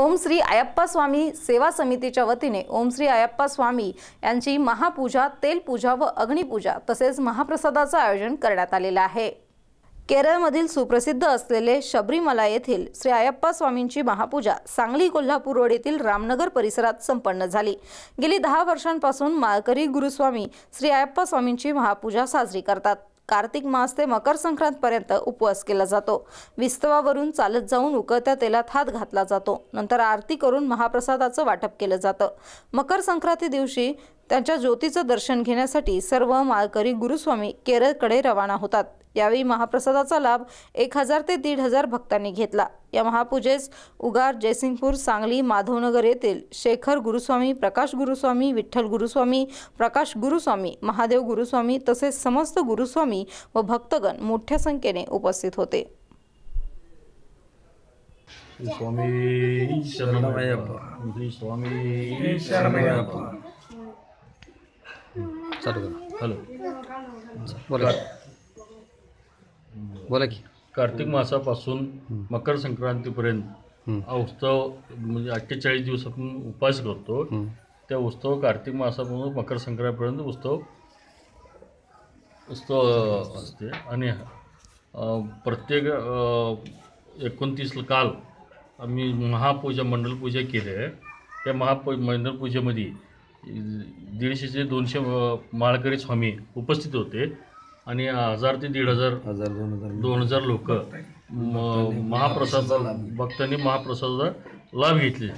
ओम श्री अयप्पा स्वामी सेवा समितीच्या वतीने ओम श्री अयप्पा स्वामी यांची महापूजा तेलपूजा व अग्निपूजा तसेच महाप्रसादाचं आयोजन करण्यात आलेलं आहे केरळमधील सुप्रसिद्ध असलेले शबरीमला येथील श्री अयप्पा स्वामींची महापूजा सांगली कोल्हापूर रोड येथील रामनगर परिसरात संपन्न झाली गेली दहा वर्षांपासून माळकरी गुरुस्वामी श्री अयप्पा स्वामींची महापूजा साजरी करतात कार्तिक मास ते मकर पर्यंत उपवास केला जातो विस्तवावरून चालत जाऊन उकळत्या तेलात हात घातला जातो नंतर आरती करून महाप्रसादाचं वाटप केलं जातं मकर संक्रांती दिवशी त्यांच्या ज्योतीचं दर्शन घेण्यासाठी सर्व माळकरी गुरुस्वामी केरळकडे रवाना होतात यावेळी महाप्रसादाचा लाभ एक हजार ते दीड हजार भक्तांनी घेतला या महापूजेस उगार जयसिंगपूर सांगली माधवनगर येथील शेखर गुरुस्वामी प्रकाश गुरुस्वामी विठ्ठल गुरुस्वामी प्रकाश गुरुस्वामी महादेव गुरुस्वामी तसेच समस्त गुरुस्वामी व भक्तगण मोठ्या संख्येने उपस्थित होते स्वामी चालू करा हॅलो बोला बोला की कार्तिक मासापासून मकर संक्रांतीपर्यंत हा उत्सव म्हणजे अठ्ठेचाळीस दिवस आपण उपवास करतो त्या उत्सव कार्तिक मासापासून मकर संक्रांतीपर्यंत उत्सव उत्सव असते आणि प्रत्येक एकोणतीस काल आम्ही महापूजा पूजा केली आहे त्या महापू पूजेमध्ये दीडशे ते दोनशे माळकरी स्वामी उपस्थित होते आणि हजार ते दीड हजार हजार दोन हजार दोन हजार लोक महाप्रसाद भक्तांनी महाप्रसादाचा लाभ घेतले